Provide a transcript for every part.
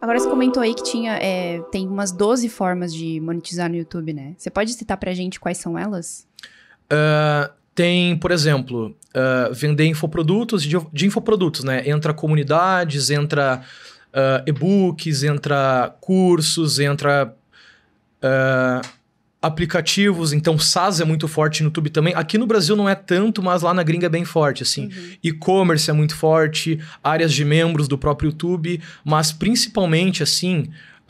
Agora você comentou aí que tinha, é, tem umas 12 formas de monetizar no YouTube, né? Você pode citar pra gente quais são elas? Uh, tem, por exemplo, uh, vender infoprodutos, de, de, infoprodutos, né? Entra comunidades, entra uh, e-books, entra cursos, entra... Uh, aplicativos, então SaaS é muito forte no YouTube também. Aqui no Brasil não é tanto, mas lá na gringa é bem forte, assim. Uhum. E-commerce é muito forte, áreas de membros do próprio YouTube, mas principalmente, assim,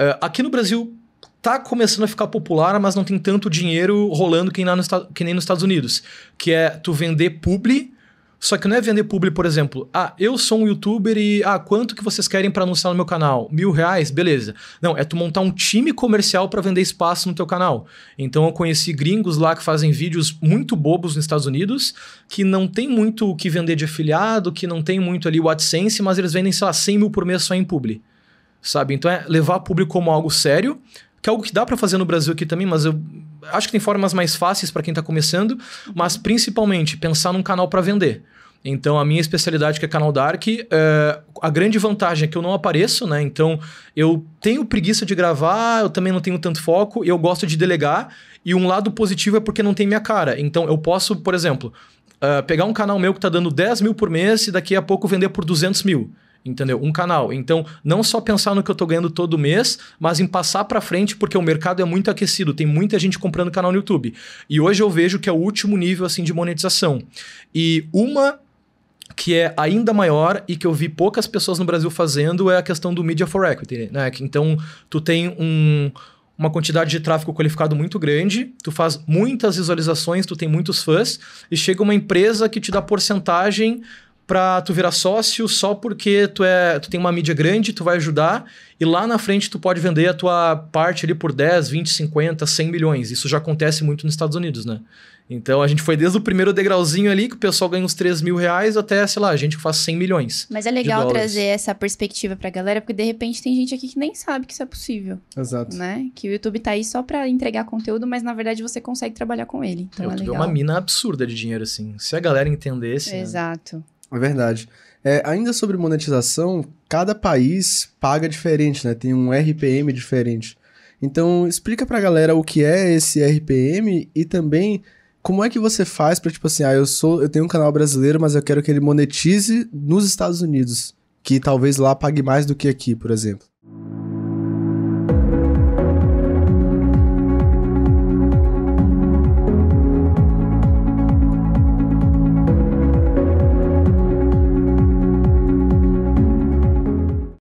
uh, aqui no Brasil tá começando a ficar popular, mas não tem tanto dinheiro rolando que nem, nos, que nem nos Estados Unidos, que é tu vender publi só que não é vender público, por exemplo, ah, eu sou um youtuber e ah, quanto que vocês querem para anunciar no meu canal? Mil reais? Beleza. Não, é tu montar um time comercial para vender espaço no teu canal. Então eu conheci gringos lá que fazem vídeos muito bobos nos Estados Unidos, que não tem muito o que vender de afiliado, que não tem muito ali o AdSense, mas eles vendem, sei lá, 100 mil por mês só em publi. Sabe? Então é levar público como algo sério, que é algo que dá para fazer no Brasil aqui também, mas eu acho que tem formas mais fáceis para quem está começando, mas principalmente pensar num canal para vender. Então, a minha especialidade, que é canal Dark, é, a grande vantagem é que eu não apareço, né? Então, eu tenho preguiça de gravar, eu também não tenho tanto foco, eu gosto de delegar. E um lado positivo é porque não tem minha cara. Então, eu posso, por exemplo, eh, pegar um canal meu que tá dando 10 mil por mês e daqui a pouco vender por 200 mil entendeu? Um canal. Então, não só pensar no que eu estou ganhando todo mês, mas em passar para frente, porque o mercado é muito aquecido, tem muita gente comprando canal no YouTube. E hoje eu vejo que é o último nível assim de monetização. E uma que é ainda maior e que eu vi poucas pessoas no Brasil fazendo é a questão do Media for Equity, né? Então, tu tem um uma quantidade de tráfego qualificado muito grande, tu faz muitas visualizações, tu tem muitos fãs, e chega uma empresa que te dá porcentagem pra tu virar sócio só porque tu, é, tu tem uma mídia grande, tu vai ajudar, e lá na frente tu pode vender a tua parte ali por 10, 20, 50, 100 milhões. Isso já acontece muito nos Estados Unidos, né? Então a gente foi desde o primeiro degrauzinho ali, que o pessoal ganha uns 3 mil reais, até, sei lá, a gente que faz 100 milhões. Mas é legal trazer essa perspectiva pra galera, porque de repente tem gente aqui que nem sabe que isso é possível. Exato. Né? Que o YouTube tá aí só pra entregar conteúdo, mas na verdade você consegue trabalhar com ele. Então o é, é legal. é, uma mina absurda de dinheiro, assim. Se a galera entendesse. Né? Exato. Né? É verdade. É, ainda sobre monetização, cada país paga diferente, né? Tem um RPM diferente. Então, explica pra galera o que é esse RPM e também como é que você faz para tipo assim, ah, eu sou, eu tenho um canal brasileiro, mas eu quero que ele monetize nos Estados Unidos, que talvez lá pague mais do que aqui, por exemplo.